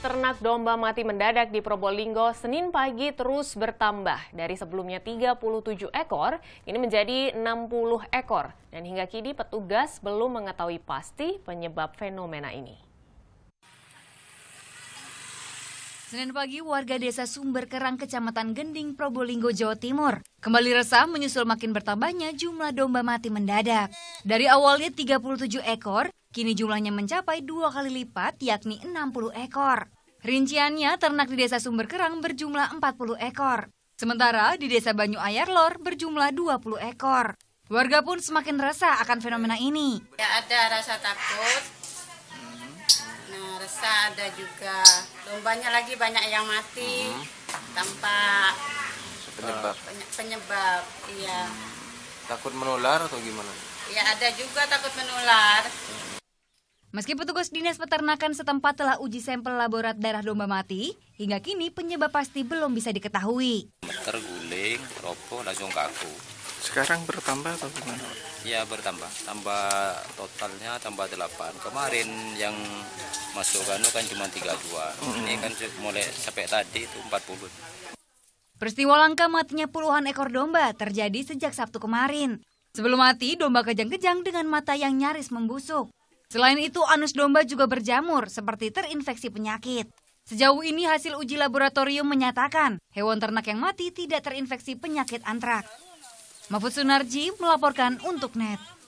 ternak domba mati mendadak di Probolinggo Senin pagi terus bertambah. Dari sebelumnya 37 ekor, ini menjadi 60 ekor. Dan hingga kini petugas belum mengetahui pasti penyebab fenomena ini. Senin pagi, warga desa Sumber Kerang, Kecamatan Gending, Probolinggo, Jawa Timur. Kembali resah menyusul makin bertambahnya jumlah domba mati mendadak. Dari awalnya 37 ekor, kini jumlahnya mencapai dua kali lipat, yakni 60 ekor. Rinciannya, ternak di desa Sumber Kerang berjumlah 40 ekor. Sementara di desa Banyu Ayar Lor berjumlah 20 ekor. Warga pun semakin resah akan fenomena ini. Ya ada rasa takut, ada juga lombanya lagi banyak yang mati hmm. tanpa penyebab eh, penyebab iya mm-hmm. takut menular atau gimana ya ada juga takut menular Meski petugas dinas peternakan setempat telah uji sampel laborat darah domba mati, hingga kini penyebab pasti belum bisa diketahui. Terguling, roboh, langsung kaku sekarang bertambah atau gimana ya bertambah tambah totalnya tambah 8 kemarin yang masuk kanu kan cuma 32 hmm. ini kan mulai sampai tadi itu 40 Peristiwa langka matinya puluhan ekor domba terjadi sejak Sabtu kemarin. Sebelum mati, domba kejang-kejang dengan mata yang nyaris membusuk. Selain itu, anus domba juga berjamur seperti terinfeksi penyakit. Sejauh ini hasil uji laboratorium menyatakan hewan ternak yang mati tidak terinfeksi penyakit antraks. Mahfud Sunarji melaporkan untuk NET.